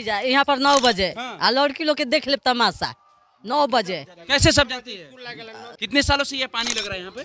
चले जाए यहाँ पर नौ बजे हाँ। आ लड़की लोग के देख ले तमाशा नौ बजे कैसे सब जाती है कितने सालों से ये पानी लग रहा है यहाँ पे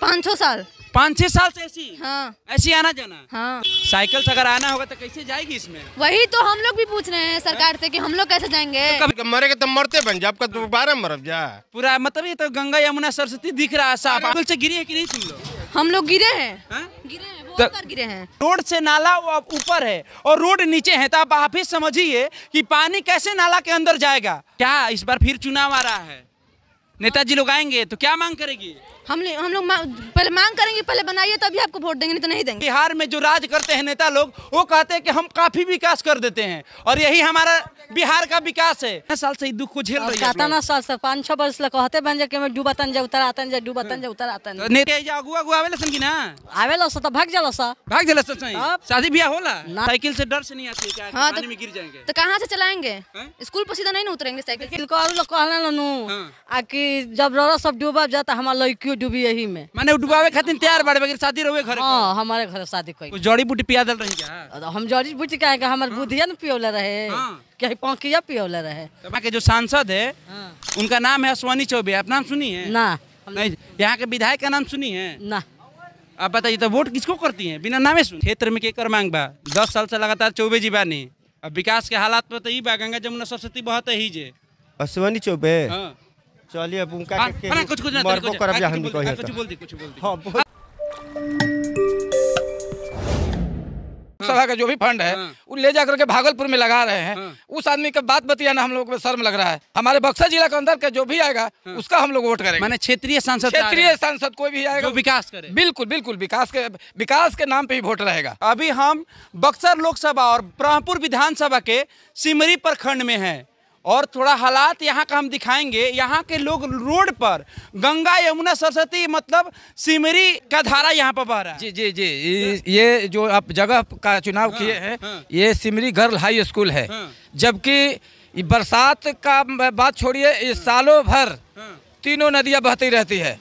पाँच छह साल पाँच छह साल से ऐसी हाँ ऐसी आना जाना हाँ साइकिल से अगर आना होगा तो कैसे जाएगी इसमें वही तो हम लोग भी पूछ रहे हैं सरकार से कि हम लोग कैसे जाएंगे तो कभी तो मरेगे तो मरते बन जाए आपका तो दोबारा मर जा पूरा मतलब ये तो गंगा यमुना सरस्वती दिख रहा है साफ से गिरी है कि नहीं सुन लो हम लोग गिरे हैं हाँ? गिरे तो गिरे हैं रोड से नाला ऊपर है और रोड नीचे है तो आप ही समझिए कि पानी कैसे नाला के अंदर जाएगा क्या इस बार फिर चुनाव आ रहा है नेताजी लोग आएंगे तो क्या मांग करेगी हम हम लोग पहले मांग करेंगे पहले बनाइए तभी आपको वोट देंगे नहीं तो नहीं देंगे बिहार में जो राज करते हैं नेता लोग वो कहते हैं कि हम काफी विकास कर देते हैं और यही हमारा बिहार का विकास है साल से दुख को झेल रही है साल से पाँच छह वर्ष लग कहते बन जाए मैं डूबतन जाए उतर आतन जा डूबतन जाए उतर आता तो नेता अगुआ अगुआ आवेला सन की ना आवेला सा तो भाग जाला सा भाग जाला सर सही शादी ब्याह होला साइकिल से डर से नहीं आती क्या हां तो, में गिर जाएंगे तो कहां से चलाएंगे हाँ? स्कूल पर सीधा नहीं उतरेंगे साइकिल को और लोग कहला नु आ कि जब रोरा सब डूबा जाता हमार लड़की डूबी यही में मैंने डूबावे खातिर तैयार बाड़े बगैर शादी रोवे घर हां हमारे घर शादी कोई जड़ी बूटी पिया दल रही क्या तो हम जड़ी बूटी काहे का हमार हाँ। बुधिया न पियोला रहे हाँ। क्या पंखिया पियोला रहे सभा तो के जो सांसद है हाँ। उनका नाम है अश्वनी चौबे आप नाम सुनी है ना नहीं यहाँ के विधायक का नाम सुनी है ना आप बताइए तो वोट किसको करती हैं बिना नामे सुन क्षेत्र में के कर मांग बा दस साल से लगातार चौबे जी बानी अब विकास के हालात में तो ये बा गंगा जमुना सरस्वती बहत ही जे अश्वनी चौबे हाँ। चलिए बुंका हाँ, के हाँ, हाँ, कुछ कुछ मरबो करब हम कुछ बोल दे कुछ बोल दे हां सभा का जो भी फंड है वो ले जाकर के भागलपुर में लगा रहे हैं उस आदमी का बात बतियाना हम लोग में शर्म लग रहा है हमारे बक्सर जिला के अंदर का जो भी आएगा उसका हम लोग वोट करेंगे मैंने क्षेत्रीय सांसद क्षेत्रीय सांसद कोई भी आएगा विकास करे बिल्कुल बिल्कुल विकास के विकास के नाम पे ही वोट रहेगा अभी हम बक्सर लोकसभा और ब्रह्मपुर विधानसभा के सिमरी प्रखंड में है और थोड़ा हालात यहाँ का हम दिखाएंगे यहाँ के लोग रोड पर गंगा यमुना सरस्वती मतलब सिमरी का धारा यहाँ पर बह रहा है जी जी जी ये जो आप जगह का चुनाव हाँ, किए हैं हाँ। ये सिमरी गर्ल हाई स्कूल है हाँ। जबकि बरसात का बात छोड़िए सालों भर तीनों नदियाँ बहती रहती है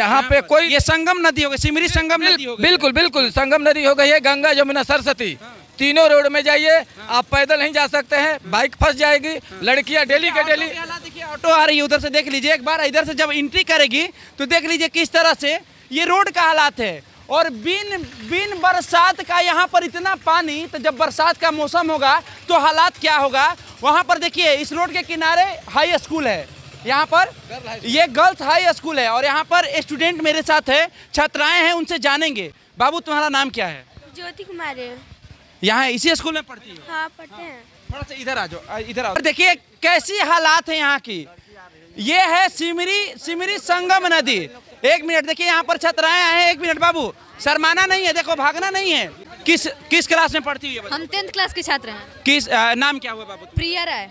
यहाँ पे कोई ये संगम नदी हो गई सिमरी संगम नदी हो बिल्कुल बिल्कुल संगम नदी हो गई है गंगा यमुना सरस्वती तीनों रोड में जाइए आप पैदल नहीं जा सकते हैं बाइक फंस जाएगी लड़कियां डेली के डेली देखिए ऑटो आ रही है उधर से देख लीजिए एक बार इधर से जब एंट्री करेगी तो देख लीजिए किस तरह से ये रोड का हालात है और बिन बिन बरसात का यहाँ पर इतना पानी तो जब बरसात का मौसम होगा तो हालात क्या होगा वहाँ पर देखिए इस रोड के किनारे हाई स्कूल है यहाँ पर ये गर्ल्स हाई स्कूल है और यहाँ पर स्टूडेंट मेरे साथ है छात्राएं हैं उनसे जानेंगे बाबू तुम्हारा नाम क्या है ज्योति कुमार यहाँ इसी स्कूल में पढ़ती हो हाँ, पढ़ते हैं थोड़ा सा इधर आ जाओ इधर आओ देखिए कैसी हालात है यहाँ की ये है सिमरी सिमरी संगम नदी एक मिनट देखिए यहाँ पर छतराएं आए एक मिनट बाबू शर्माना नहीं है देखो भागना नहीं है किस किस क्लास में पढ़ती हुई हम टेंथ क्लास के छात्र हैं किस आ, नाम क्या हुआ बाबू प्रिया राय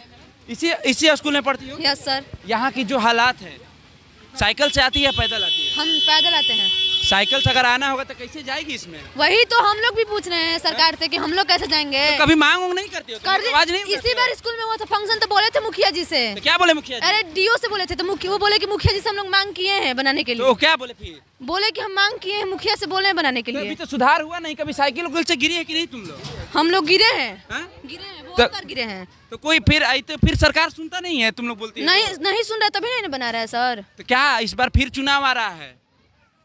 इसी इसी स्कूल में पढ़ती हूँ यस सर यहाँ की जो हालात है साइकिल से आती है पैदल आती है हम पैदल आते हैं साइकिल से अगर आना होगा तो कैसे जाएगी इसमें वही तो हम लोग भी पूछ रहे हैं सरकार से कि हम लोग कैसे जाएंगे तो कभी मांग उंग नहीं करते हो कर आवाज नहीं इसी बार स्कूल में हुआ था फंक्शन तो बोले थे मुखिया जी से तो क्या बोले मुखिया अरे डीओ से बोले थे तो वो बोले कि मुखिया जी से हम लोग मांग किए हैं बनाने के तो लिए तो क्या बोले फिर बोले की हम मांग किए हैं मुखिया से बोले बनाने के तो लिए तो सुधार हुआ नहीं कभी साइकिल उल से गिरी है की नहीं तुम लोग हम लोग गिरे हैं हाँ? गिरे हैं तो, गिरे हैं तो कोई फिर आई तो फिर सरकार सुनता नहीं है तुम लोग बोलते नहीं नहीं सुन रहा तभी नहीं बना रहा है सर तो क्या इस बार फिर चुनाव आ रहा है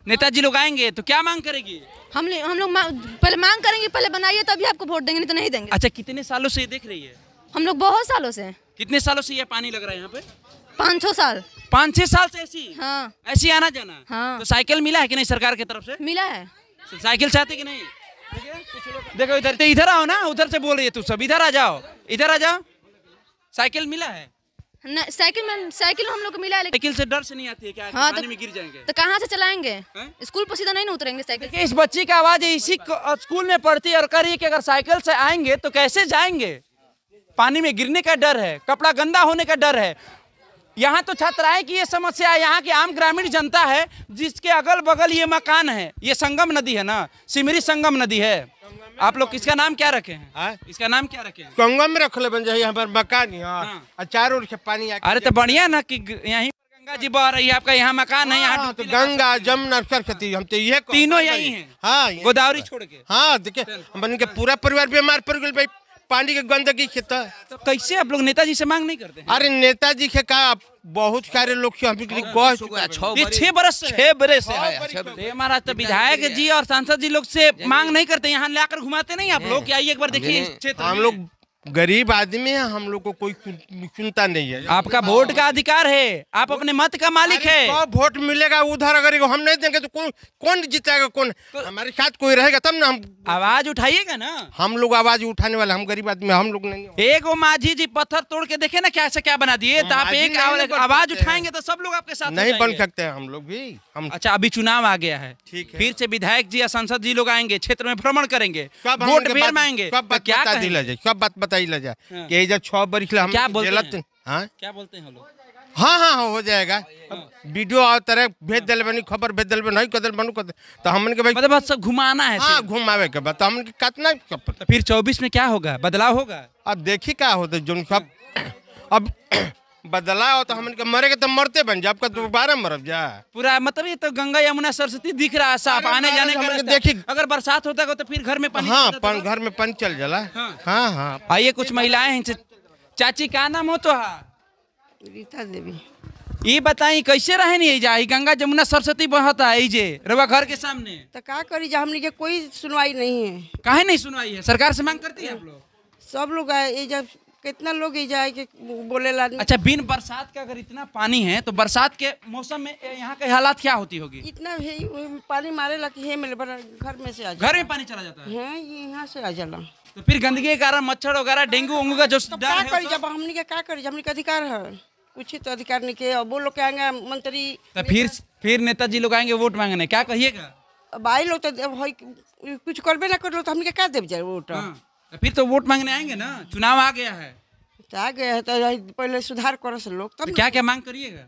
नेताजी लोग आएंगे तो क्या मांग करेगी हम हम लोग पहले मांग करेंगे पहले बनाइए तभी आपको वोट देंगे नहीं तो नहीं देंगे अच्छा कितने सालों से ये देख रही है हम लोग बहुत सालों से कितने सालों से ये पानी लग रहा है यहाँ पे पाँच छह साल पाँच छह साल से ऐसी हाँ ऐसी आना जाना हाँ तो साइकिल मिला है कि नहीं सरकार की तरफ से मिला है तो साइकिल चाहते कि नहीं देखो इधर तो इधर आओ ना उधर से बोल रही है तू सब इधर आ जाओ इधर आ जाओ साइकिल मिला है साइकिल में साइकिल हम लोग को मिला है साइकिल से डर से नहीं आती है क्या हाँ, तो, में गिर जाएंगे तो कहाँ से चलाएंगे स्कूल पर सीधा नहीं उतरेंगे साइकिल इस बच्ची का आवाज इसी स्कूल में पढ़ती है और कह रही है कि अगर साइकिल से आएंगे तो कैसे जाएंगे पानी में गिरने का डर है कपड़ा गंदा होने का डर है यहाँ तो छात्राएं की ये समस्या है यहाँ की आम ग्रामीण जनता है जिसके अगल बगल ये मकान है ये संगम नदी है ना सिमरी संगम नदी है आप लोग इसका नाम क्या रखे हैं आ? हाँ? इसका नाम क्या रखे हैं संगम रख ले बन जाइए मकान यहाँ हाँ। चारों ओर से पानी अरे तो बढ़िया ना कि यही गंगा जी बह रही है आपका यहाँ मकान है यहाँ हाँ, तो गंगा जमुना सरस्वती हम तो ये तीनों यही है गोदावरी छोड़ के हाँ देखिये बन के पूरा परिवार बीमार पड़ गए भाई पानी के गंदगी खेता तो कैसे आप लोग नेताजी से मांग नहीं करते अरे नेताजी के का बहुत सारे लोग हाँ, छह अच्छा बरस छह बरस से तो विधायक जी और सांसद जी लोग से मांग नहीं करते यहाँ लाकर घुमाते नहीं आप लोग आइए एक बार देखिए हम लोग गरीब आदमी है हम लोग को कोई सुनता नहीं है आपका वोट का अधिकार है आप अपने मत का मालिक है वोट मिलेगा उधर अगर हम नहीं देंगे तो कौन कौन जीतेगा कौन हमारे साथ कोई रहेगा तब ना हम आवाज उठाइएगा ना हम लोग आवाज उठाने वाले हम गरीब आदमी हम लोग नहीं एक माझी जी पत्थर तोड़ के देखे ना क्या से क्या बना दिए तो आप एक आवाज उठाएंगे तो सब लोग आपके साथ नहीं बन सकते हैं हम लोग भी हम अच्छा अभी चुनाव आ गया है ठीक है फिर से विधायक जी या सांसद जी लोग आएंगे क्षेत्र में भ्रमण करेंगे वोट फिर तो क्या दिला जाए सब बात बताई ला जा हाँ। कि जब छह बरिख ला हम क्या बोलते हैं हाँ क्या बोलते हैं लोग हाँ, हाँ हाँ हो जाएगा वीडियो और तरह भेज दिल बनी खबर भेज दिल नहीं कदल बनू कदल तो हमन के भाई मतलब सब घुमाना है हाँ घुमावे के बाद तो के कितना तो फिर 24 में क्या होगा बदलाव होगा अब देखी क्या होता जो सब अब बदलाव तो हम के तो मरते बन जाए आपका दोबारा मर जा पूरा मतलब ये तो गंगा यमुना सरस्वती दिख रहा है साफ आने जाने का देखिए अगर बरसात होता है तो फिर घर में पानी हाँ पन, घर में पन चल जला हाँ हाँ, हाँ। आइए कुछ महिलाएं हैं चाची का नाम हो तो रीता देवी ये बताई कैसे रहे नहीं जा गंगा जमुना सरस्वती बहता है जे रवा घर के सामने तो क्या करी जा हमने कोई सुनवाई नहीं है कहा नहीं सुनवाई है सरकार से मांग करती है आप लोग सब लोग ये जब कितना लोग ही जाए कि बोले अच्छा बिन बरसात का अगर इतना पानी है तो बरसात के मौसम में यहाँ के हालात क्या होती होगी इतना पानी मारे लगे है मेरे घर में से आ घर में पानी चला जाता है हाँ, यहाँ से आ जाला तो फिर गंदगी के कारण मच्छर वगैरह डेंगू उंगू का जो तो जब हमने क्या करे हमने का अधिकार है कुछ तो अधिकार नहीं के और वो लोग आएंगे मंत्री तो फिर फिर नेताजी लोग आएंगे वोट मांगने क्या कहिएगा भाई लोग तो कुछ करबे ना कर लो तो हम क्या दे जाए वोट हाँ। तो फिर तो वोट मांगने आएंगे ना चुनाव आ गया है तो आ गया है तो पहले सुधार करो से लोग तब तो क्या हम्म, क्या मांग करिएगा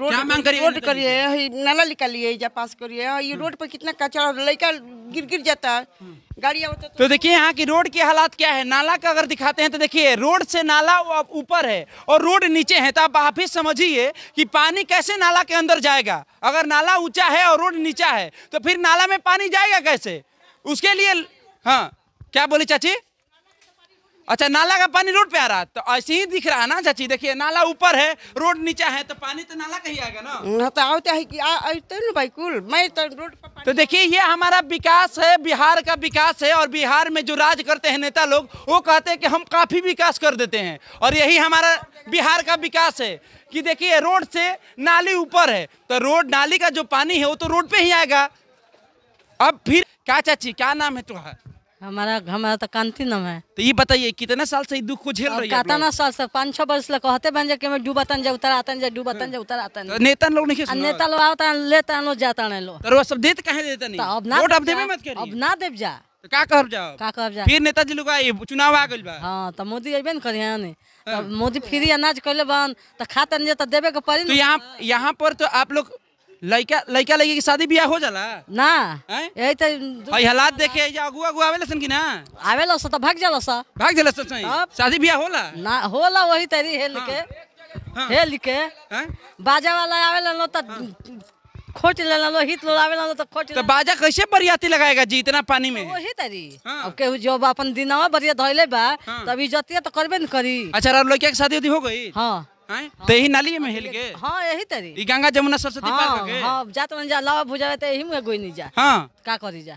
रोड करिए रोड करिए नाला निकालिए पास करिए हाँ, ये रोड पर कितना कचरा लड़का गिर गिर जाता है हम्म। गाड़ी होता तो-, तो देखिए यहाँ की रोड की हालात क्या है नाला का अगर दिखाते हैं तो देखिए रोड से नाला ऊपर है और रोड नीचे है तो आप आप ही समझिए कि पानी कैसे नाला के अंदर जाएगा अगर नाला ऊंचा है और रोड नीचा है तो फिर नाला में पानी जाएगा कैसे उसके लिए हाँ क्या बोली चाची अच्छा नाला का पानी रोड पे आ रहा तो ऐसे ही दिख रहा है ना चाची देखिए नाला ऊपर है रोड नीचा है तो पानी तो नाला का ही आएगा ना तो है कि भाई कुल मैं तो रोड पर तो देखिए ये हमारा विकास है बिहार का विकास है और बिहार में जो राज करते हैं नेता लोग वो कहते हैं कि हम काफ़ी विकास कर देते हैं और यही हमारा बिहार का विकास है कि देखिए रोड से नाली ऊपर है तो रोड नाली का जो पानी है वो तो रोड पे ही आएगा अब फिर क्या चाची क्या नाम है तुम्हारा हमारा हमारा तो कांति नाम है तो ये बताइए कितने साल से दुख को झेल रही है ना साल से पाँच छह वर्ष लग कहते बन जा कि मैं डूबतन जा उतर आतन जा डूबतन जा उतर आतन तो नेता लोग नहीं नेता लोग आता है लेता लो जाता तो नहीं लोग तो सब देते कहे देते नहीं अब ना अब देवे मत करी अब ना देव जा तो का कर जाओ का कर जाओ फिर नेताजी लोग आए चुनाव आ गेल बा हां तो मोदी अइबे न करिया ने हाँ। तो मोदी फ्री अनाज कइले बन तो खातन जे तो देबे के पड़ी तो यहां यहां पर तो आप लोग लड़का लड़का लड़की की शादी ब्याह हो जाला ना यही तो भाई हालात देखे तो जा अगुआ अगुआ आवेला सन की ना आवेला स त भाग जाला स भाग जाला स शादी ब्याह होला ना होला वही तरी हेल के हेल के बाजा वाला आवेला न त तो हाँ। खोच लेला लो हित लो आवेला त तो खोच तो बाजा कैसे बरियाती लगाएगा जी इतना पानी में वही तरी हाँ। अब के जो अपन दिनवा बरिया धइले बा हाँ। तभी जतिया तो करबे न करी अच्छा लड़का के शादी होती हो गई हां तो यही नाली में हिल के हां यही तरी गंगा जमुना सरस्वती हाँ, पार करके हां जात मन जा लव भुजा त एही में गोई नहीं जा हां का करी जा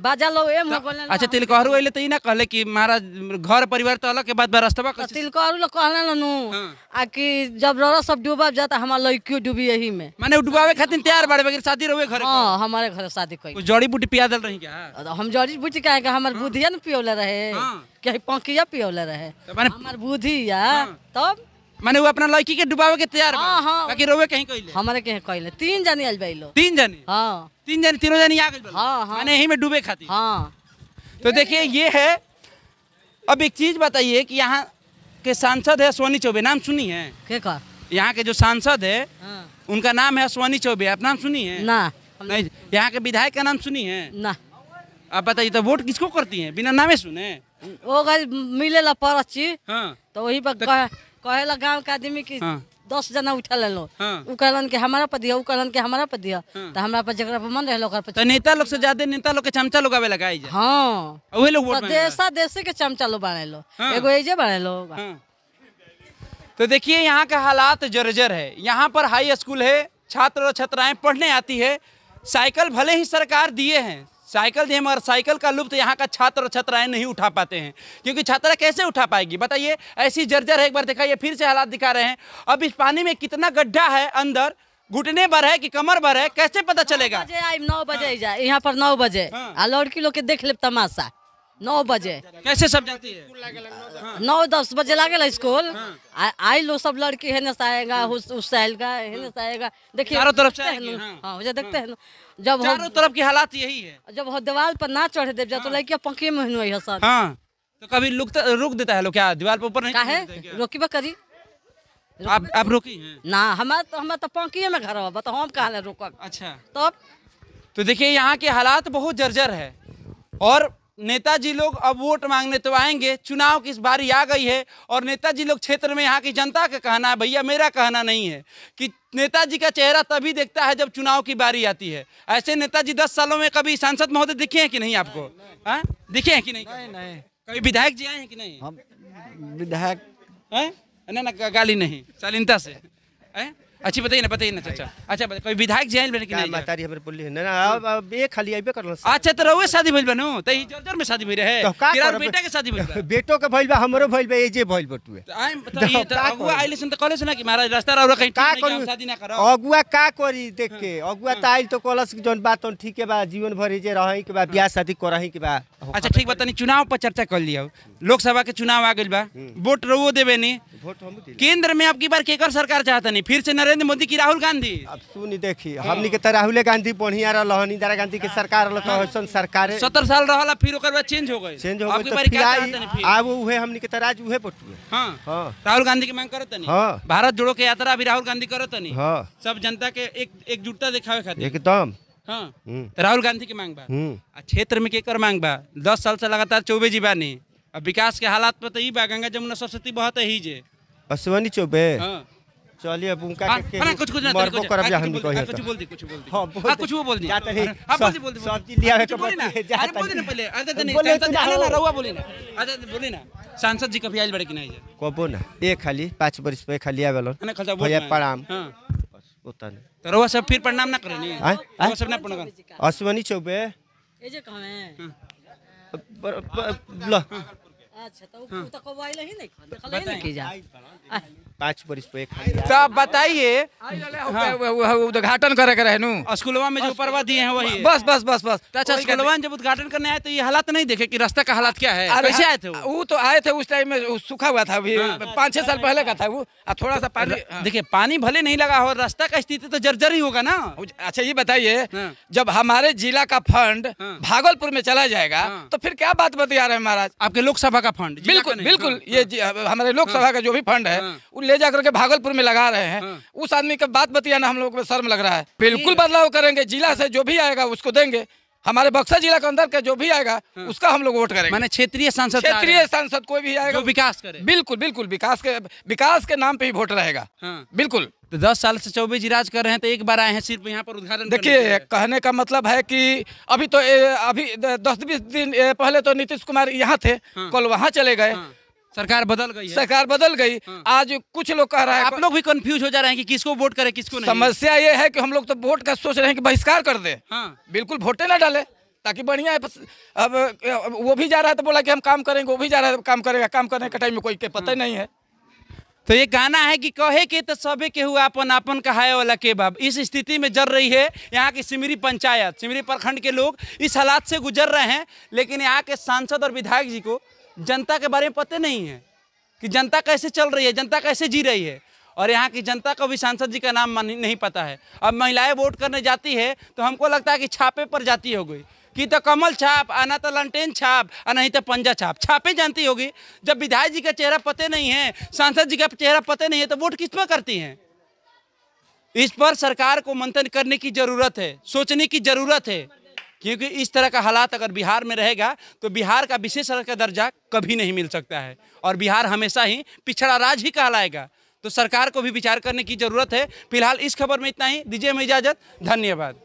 बाजा लो ए मुंह बोलन अच्छा तिलकहरू अहिले त ना कहले कि महाराज घर परिवार त तो अलग के बाद रास्ता तो का तिलकहरू ल कहले नु हाँ। आ कि जब रर सब डूबा जात हमार लड़कियों डूबी यही में माने डूबावे खातिर तैयार बाड़े बगैर शादी रोवे घर हां हमारे घर शादी कोई जड़ी बूटी पिया दल रही क्या हम जड़ी बूटी काहे के हमार हाँ। बुधिया न पियोले रहे हां के पंखिया पियोले रहे माने हमार बुधिया हाँ। तब माने वो अपना लड़की के डुबावे के तैयार हाँ, हाँ। बाकी रोवे कहीं कोई हमारे कहीं कहले तीन जानी आज बैलो तीन जानी हां तीन जानी तीनों जानी आ गई हां हां माने यही में डूबे खाती हां तो देखिए ये है अब एक चीज बताइए कि यहां के सांसद है सोनी चौबे नाम सुनी है के का यहां के जो सांसद है हाँ। उनका नाम है सोनी चौबे आप नाम सुनी है ना नहीं यहाँ के विधायक का नाम सुनी है ना आप बताइए तो वोट किसको करती है बिना नामे सुने वो मिले ला पर्ची हाँ तो वही पर तो कहला गांव के आदमी की हाँ। दस जना उठा ले लो हाँ। उ कहलन के हमारा पर दिया उ कहलन के हमारा पर दिया हाँ। तो हमरा पर जकरा पर मन रहलो ओकर पर तो नेता लोग से ज्यादा नेता लोग के चमचा लोग आवे लगाई जा हां ओहे लोग वोट देशा देशे के चमचा लोग बने लो एगो ऐजे बने लो तो देखिए यहाँ का हालात जर्जर है यहाँ पर हाई स्कूल है छात्र और छात्राएं पढ़ने आती है साइकिल भले ही सरकार दिए हैं साइकिल दिए मगर साइकिल का लुप्त यहाँ का छात्र और छात्राएं नहीं उठा पाते हैं क्योंकि छात्रा कैसे उठा पाएगी बताइए ऐसी जर्जर है एक बार दिखाइए फिर से हालात दिखा रहे हैं अब इस पानी में कितना गड्ढा है अंदर घुटने भर है कि कमर भर है कैसे पता चलेगा बजे आई नौ बजे हाँ। यहाँ पर नौ बजे हाँ। लड़की लोग के देख ले तमाशा नौ बजे कैसे सब जाती है नौ दस बजे लागेला स्कूल हाँ। आई लो सब लड़की है ना आएगा उस साइल का है ना आएगा देखिए चारों तरफ से हाँ देखते हैं हाँ। हाँ, जब चारों तरफ की हालात यही है जब हो दीवार पर ना चढ़ दे तो लड़की पंखे में हुई सर हाँ तो कभी लुक रुक देता है लोग क्या दीवार पर ऊपर नहीं रोकी करी आप आप रोकी ना हमारा तो हमारा तो पंखिए में घर हो तो हम कहा रोकब अच्छा तब तो देखिए यहाँ के हालात बहुत जर्जर है और नेताजी लोग अब वोट मांगने तो आएंगे चुनाव की इस बारी आ गई है और नेताजी लोग क्षेत्र में यहाँ की जनता का कहना है भैया मेरा कहना नहीं है कि नेताजी का चेहरा तभी देखता है जब चुनाव की बारी आती है ऐसे नेताजी दस सालों में कभी सांसद महोदय दिखे हैं कि नहीं आपको हाँ? दिखे हैं कि नहीं कभी विधायक जी आए हैं कि नहीं विधायक है हाँ? ना ना गाली नहीं शालीनता से है हाँ? अच्छी बताइए ना बताइए ना चाचा अच्छा कोई विधायक जेल बने की नहीं महतारी हमरे बोली ना अब अब एक खाली आइबे करल अच्छा त तो रहुए शादी भइल बनो त ई जर्जर में शादी भइल रहे तो किरार बेटा के शादी भइल बेटो के भइल बा हमरो भइल बा ए जे भइल बटुए आई बताइए त अगुआ आइले सन त तो कहले ना कि महाराज रास्ता और कहीं का करू शादी ना करो अगुआ का करी देख के हाँ। अगुआ त आइल तो कहलस जौन बात तौन ठीक के बा जीवन भर जे रहई के बा हाँ। ब्याह शादी करही के बा अच्छा ठीक बा तनी चुनाव पर चर्चा कर लियो लोकसभा के चुनाव आ गइल बा हाँ। वोट रहुओ देबे नी केंद्र में आपकी बार केकर सरकार चाहता नहीं फिर से नरेंद्र नरेंद्र मोदी की राहुल गांधी अब सुनी देखी हाँ। हमनी के तो राहुल गांधी बढ़िया रहा इंदिरा गांधी के हाँ। सरकार हाँ। सरकार सत्तर साल रहा फिर चेंज हो गए चेंज हो गए अब तो उहे हमनी के तराज तो उहे बटुए राहुल गांधी की मांग करत हाँ भारत जोड़ो के यात्रा अभी राहुल गांधी करत नहीं हाँ सब जनता के एक एकजुटता दिखावे खातिर एकदम हाँ हम्म। तो राहुल गांधी की मांग बा हम्म। क्षेत्र में केकर मांग बा दस साल से लगातार चौबे जी बानी अब विकास के हालात पर तो बा गंगा जमुना सरस्वती बहत ही जे अश्वनी चौबे हाँ। चलिए अब उनका आ, हाँ, के हाँ, कुछ कुछ मरबो कर अभी हम कह कुछ बोल दी कुछ हाँ, बोल दी हां बोल कुछ वो बोल दी जाते हैं हां बोल दी बोल दी चीज लिया है ना जाते हैं बोल दी ना पहले तो अरे तो, तो नहीं तो जाने ना रहुआ बोली ना अरे तो बोली ना सांसद जी कभी आइल बड़े कि नहीं कबो ना ए खाली पांच बरस पे खाली आवेलो ना खाली बोल भैया प्रणाम हां उतना तो रहुआ सब फिर प्रणाम ना करे नहीं हां सब ना प्रणाम अश्वनी चौबे ए जे कहां है ल अच्छा तो हाँ। तो कबाइल ही नहीं पाँच बरिस पे तब तो बताइए हाँ। उद्घाटन करे के स्कूलवा में जो परवा दिए हैं वही बस बस बस बस तो अच्छा जब उद्घाटन करने आए तो ये हालात नहीं देखे कि रास्ता का हालात क्या है कैसे आए थे वो हाँ, तो आए थे उस टाइम में सूखा हुआ था अभी हाँ। पाँच छह साल पहले का था वो थोड़ा सा पानी देखिए पानी भले नहीं लगा हो रास्ता का स्थिति तो जर्जर ही होगा ना अच्छा ये बताइए जब हमारे जिला का फंड भागलपुर में चला जाएगा तो फिर क्या बात बतिया रहे महाराज आपके लोकसभा का फंड बिल्कुल बिल्कुल हाँ, ये हाँ। हमारे लोकसभा का जो भी फंड है हाँ। वो ले जाकर के भागलपुर में लगा रहे हैं उस आदमी का बात बतियाना हम लोग को शर्म लग रहा है बिल्कुल बदलाव करेंगे जिला से जो भी आएगा उसको देंगे हमारे बक्सर जिला के अंदर का जो भी आएगा हाँ। उसका हम लोग वोट करेंगे मैंने क्षेत्रीय सांसद क्षेत्रीय सांसद कोई भी आएगा विकास करे बिल्कुल बिल्कुल विकास के विकास के नाम पे ही वोट रहेगा हाँ। बिल्कुल तो दस साल से चौबीस राज कर रहे हैं तो एक बार आए हैं सिर्फ यहाँ पर उद्घाटन देखिए कहने का मतलब है कि अभी तो अभी दस बीस दिन पहले तो नीतीश कुमार यहाँ थे हाँ। कल वहाँ चले गए हाँ। सरकार बदल गई है। सरकार बदल गई हाँ। आज कुछ लोग कह रहा है आप लोग भी कंफ्यूज हो जा रहे हैं कि किसको वोट करें किसको नहीं समस्या ये है कि हम लोग तो वोट का सोच रहे हैं कि बहिष्कार कर दे हाँ। बिल्कुल वोटे ना डाले ताकि बढ़िया है अब वो भी जा रहा है तो बोला कि हम काम करेंगे वो भी जा रहा है काम करेगा काम करने का टाइम में कोई पता ही हाँ। नहीं है तो ये गाना है कि कहे के तो सभी के हुआ अपन अपन कहाए वाला के बाब इस स्थिति में जर रही है यहाँ की सिमरी पंचायत सिमरी प्रखंड के लोग इस हालात से गुजर रहे हैं लेकिन यहाँ के सांसद और विधायक जी को जनता के बारे में पता नहीं है कि जनता कैसे चल रही है जनता कैसे जी रही है और यहाँ की जनता को भी सांसद जी का नाम नहीं पता है अब महिलाएं वोट करने जाती है तो हमको लगता है कि छापे पर जाती हो गई कि तो कमल छाप आना तो लंटेन छाप और नहीं तो पंजा छाप छापे जानती होगी जब विधायक जी का चेहरा पते नहीं है सांसद जी का चेहरा पते नहीं है तो वोट किस पर करती हैं इस पर सरकार को मंथन करने की ज़रूरत है सोचने की ज़रूरत है क्योंकि इस तरह का हालात अगर बिहार में रहेगा तो बिहार का विशेष का दर्जा कभी नहीं मिल सकता है और बिहार हमेशा ही पिछड़ा राज ही कहलाएगा तो सरकार को भी विचार करने की ज़रूरत है फिलहाल इस खबर में इतना ही दीजिए हमें इजाज़त धन्यवाद